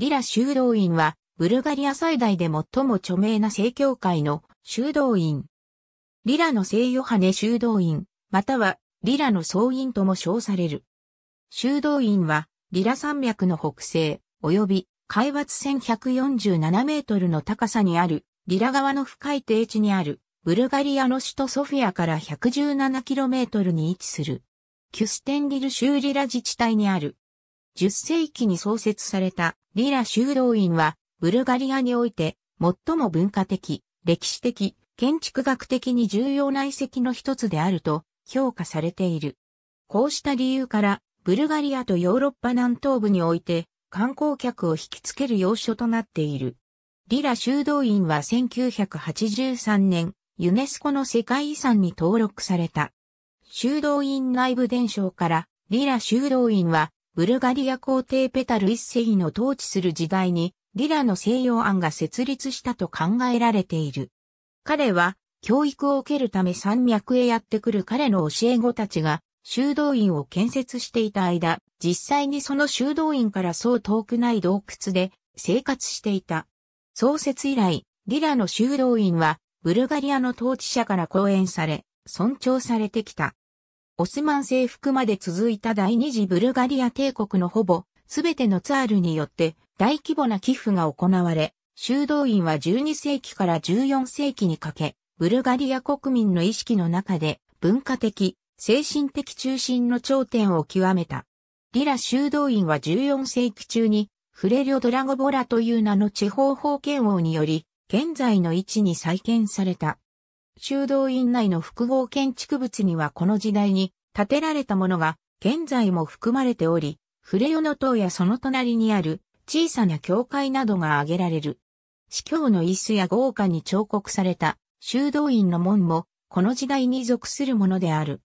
リラ修道院は、ブルガリア最大で最も著名な正教会の修道院。リラの聖ヨハネ修道院、またはリラの総院とも称される。修道院は、リラ山脈の北西、及び海抜1147メートルの高さにある、リラ川の深い低地にある、ブルガリアの首都ソフィアから1 1 7キロメートルに位置する。キュステンリル州リラ自治体にある10世紀に創設されたリラ修道院は、ブルガリアにおいて、最も文化的、歴史的、建築学的に重要な遺跡の一つであると評価されている。こうした理由から、ブルガリアとヨーロッパ南東部において、観光客を引きつける要所となっている。リラ修道院は1983年、ユネスコの世界遺産に登録された。修道院内部伝承から、リラ修道院はブルガリア皇帝ペタル一世の統治する時代に、リラの西洋案が設立したと考えられている。彼は、教育を受けるため山脈へやってくる彼の教え子たちが、修道院を建設していた間、実際にその修道院からそう遠くない洞窟で生活していた。創設以来、リラの修道院は、ブルガリアの統治者から講演され、尊重されてきた。オスマン征服まで続いた第二次ブルガリア帝国のほぼ、すべてのツアールによって大規模な寄付が行われ、修道院は12世紀から14世紀にかけ、ブルガリア国民の意識の中で文化的、精神的中心の頂点を極めた。リラ修道院は14世紀中に、フレリョ・ドラゴボラという名の地方封建王により、現在の位置に再建された。修道院内の複合建築物にはこの時代に建てられたものが現在も含まれており、フレヨの塔やその隣にある小さな教会などが挙げられる。司教の椅子や豪華に彫刻された修道院の門もこの時代に属するものである。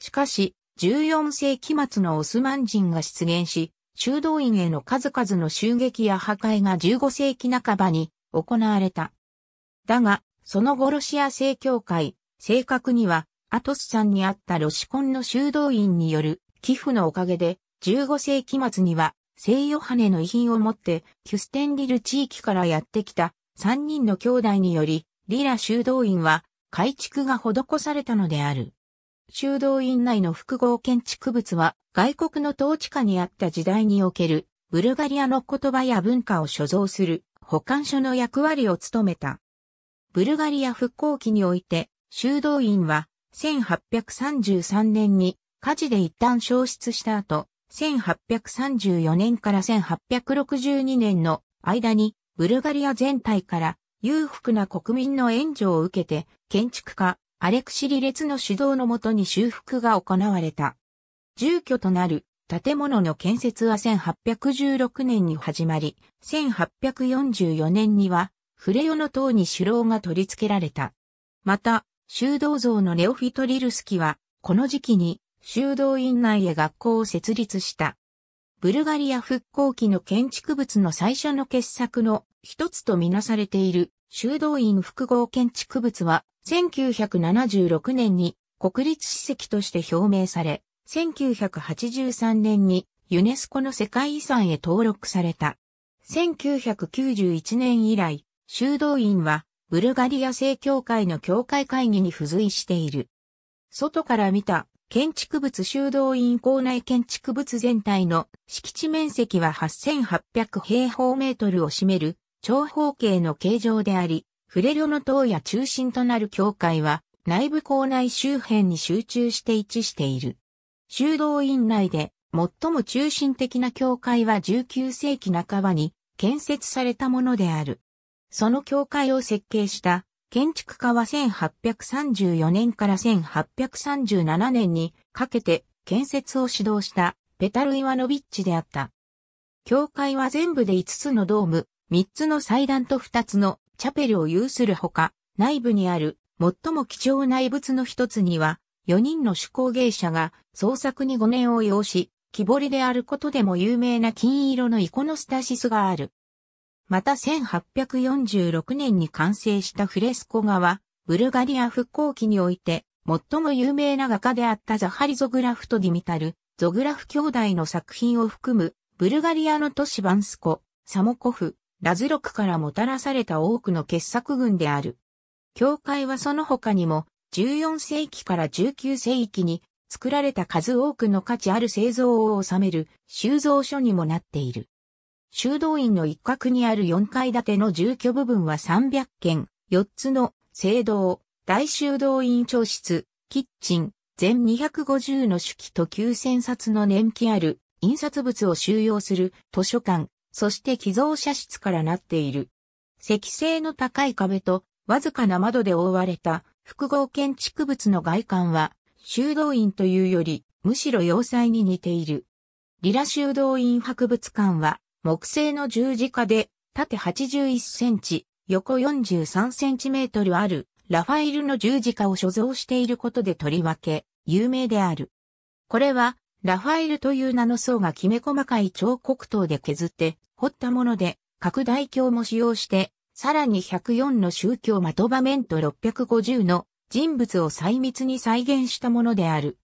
しかし、14世紀末のオスマン人が出現し、修道院への数々の襲撃や破壊が15世紀半ばに行われた。だが、その後ロシア正教会、正確には、アトスさんにあったロシコンの修道院による寄付のおかげで、15世紀末には、聖ヨハネの遺品を持って、キュステンリル地域からやってきた3人の兄弟により、リラ修道院は改築が施されたのである。修道院内の複合建築物は外国の統治下にあった時代におけるブルガリアの言葉や文化を所蔵する保管所の役割を務めた。ブルガリア復興期において、修道院は1833年に火事で一旦消失した後、1834年から1862年の間にブルガリア全体から裕福な国民の援助を受けて建築家アレクシリ列の主導のもとに修復が行われた。住居となる建物の建設は1816年に始まり、1844年にはフレオの塔に首楼が取り付けられた。また、修道像のネオフィトリルスキは、この時期に修道院内へ学校を設立した。ブルガリア復興期の建築物の最初の傑作の一つとみなされている修道院複合建築物は1976年に国立史跡として表明され、1983年にユネスコの世界遺産へ登録された。1991年以来、修道院は、ブルガリア正教会の教会会議に付随している。外から見た建築物修道院校内建築物全体の敷地面積は8800平方メートルを占める長方形の形状であり、フレロの塔や中心となる教会は内部校内周辺に集中して位置している。修道院内で最も中心的な教会は19世紀半ばに建設されたものである。その教会を設計した建築家は1834年から1837年にかけて建設を指導したペタル・イワノビッチであった。教会は全部で5つのドーム、3つの祭壇と2つのチャペルを有するほか、内部にある最も貴重な遺物の一つには、4人の手工芸者が創作に5年を要し、木彫りであることでも有名な金色のイコノスタシスがある。また1846年に完成したフレスコ画は、ブルガリア復興期において、最も有名な画家であったザハリ・ゾグラフとディミタル、ゾグラフ兄弟の作品を含む、ブルガリアの都市バンスコ、サモコフ、ラズロクからもたらされた多くの傑作群である。教会はその他にも、14世紀から19世紀に作られた数多くの価値ある製造を収める収蔵書にもなっている。修道院の一角にある4階建ての住居部分は300軒、4つの聖堂、大修道院長室、キッチン、全250の手記と9000冊の年記ある印刷物を収容する図書館、そして寄贈者室からなっている。石製の高い壁とわずかな窓で覆われた複合建築物の外観は修道院というよりむしろ要塞に似ている。リラ修道院博物館は木製の十字架で、縦81センチ、横43センチメートルある、ラファエルの十字架を所蔵していることでとりわけ、有名である。これは、ラファエルという名の層がきめ細かい彫刻刀で削って、彫ったもので、拡大鏡も使用して、さらに104の宗教まとば面と650の人物を細密に再現したものである。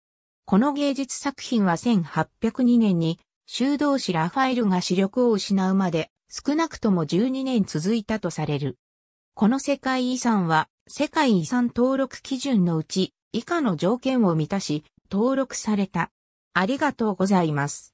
この芸術作品は1802年に修道士ラファエルが視力を失うまで少なくとも12年続いたとされる。この世界遺産は世界遺産登録基準のうち以下の条件を満たし登録された。ありがとうございます。